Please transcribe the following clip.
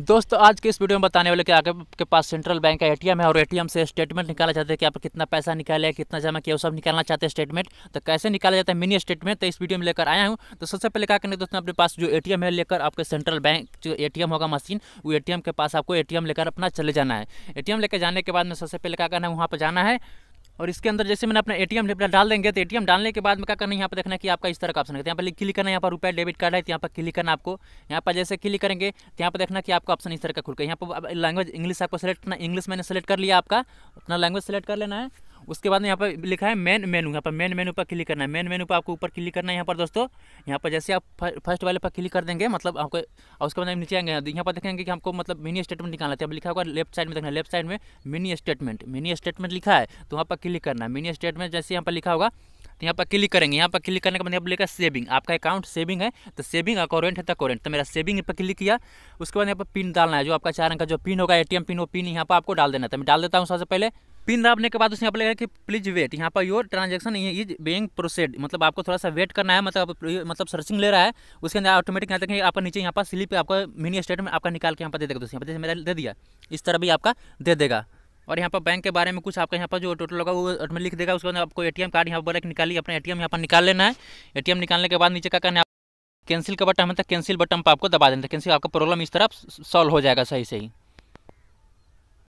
दोस्तों आज के इस वीडियो में बताने वाले कि आपके पास सेंट्रल बैंक का एटीएम है और एटीएम से स्टेटमेंट निकाला जाता है कि आप कितना पैसा निकाले कितना जमा किया वो सब निकालना चाहते हैं स्टेटमेंट तो कैसे निकाला जाता है मिनी स्टेटमेंट तो इस वीडियो में लेकर आया हूँ तो सबसे पहले क्या करेंगे दोस्तों अपने पास जो ए है लेकर आपके सेंट्रल बैंक जो ए होगा मशीन वो ए के पास आपको ए लेकर अपना चले जाना है ए लेकर जाने के बाद में सबसे पहले क्या करना है वहाँ पर जाना है और इसके अंदर जैसे मैंने अपना एटीएम डाल देंगे तो एटीएम डालने के बाद में क्या करना है यहाँ पर देखना है कि आपका इस तरह का ऑप्शन है तो यहाँ पर क्लिक करना है यहाँ पर रुपया डेबिट कार्ड है तो यहाँ पर क्लिक करना आपको यहाँ पर जैसे क्लिक करेंगे तो यहाँ पर देखना कि आपका ऑप्शन इस तरह का खुल गया यहाँ पर लैंग्वेज इंग्लिश आपको सेलेक्ट करना इंग्लिश मैंने सेलेक्ट कर लिया आपका अपना लैंग्वेज सेलेक्ट कर लेना है उसके बाद यहाँ पर लिखा है मेन मेनू यहाँ पर मेन मेनू पर क्लिक करना है मेन मेनू पर आपको ऊपर क्लिक करना है यहाँ पर दोस्तों यहाँ पर जैसे आप फर्स्ट वाले पर क्लिक कर देंगे मतलब आपको और उसके बाद हम नीचे आएंगे यहाँ पर देखेंगे कि हमको मतलब मिनी स्टेटमेंट निकालना है अब लिखा होगा लेफ्ट साइड में देखना लेफ्ट साइड में मिनी स्टेटमेंट मिनी स्टेटमेंट लिखा है तो वहाँ पर क्लिक करना है मिनी स्टेटमेंट जैसे यहाँ पर लिखा होगा तो यहाँ पर क्लिक करेंगे यहाँ पर क्लिक करने के बाद यहाँ पर लिखा सेविंग आपका अकाउंट सेविंग है तो सेविंग अकाउंट है तो अकाउंट तो मेरा सेविंग पर क्लिक किया उसके बाद यहाँ पर पिन डालना है जो आपका चार अंक का जो पिन होगा एटीएम पिन वो पिन यहाँ पर आपको डाल देना है तो मैं डाल देता हूँ सबसे पहले पिन दाबने के बाद उसने आप लगेगा कि प्लीज वेट यहाँ पर your transaction is being processed मतलब आपको थोड़ा सा वेट करना है मतलब मतलब सर्चिंग ले रहा है उसके अंदर ऑटोमेटिक यहाँ तक आपका नीचे यहाँ पर स्लिप आपका मिनी स्टेटमेंट आपका निकाल के यहाँ पर दे देगा दोस्तों यहाँ पर मेरा दे दिया इस तरह भी आपका दे देगा और यहाँ पर बैंक के बारे में कुछ आपका यहाँ पर जो टोटल होगा वो ऑटोमेटिक लिख देगा उसके बाद आपको ए कार्ड यहाँ पर निकाली अपने ए यहाँ पर निकाल लेना है एटीएम निकालने के बाद नीचे का करना कैंसिल का बटन मतलब कैंसिल बटन पर आपको दबा देना कैंसिल तो आपका प्रॉब्लम इस तरह सॉल्व हो जाएगा सही सही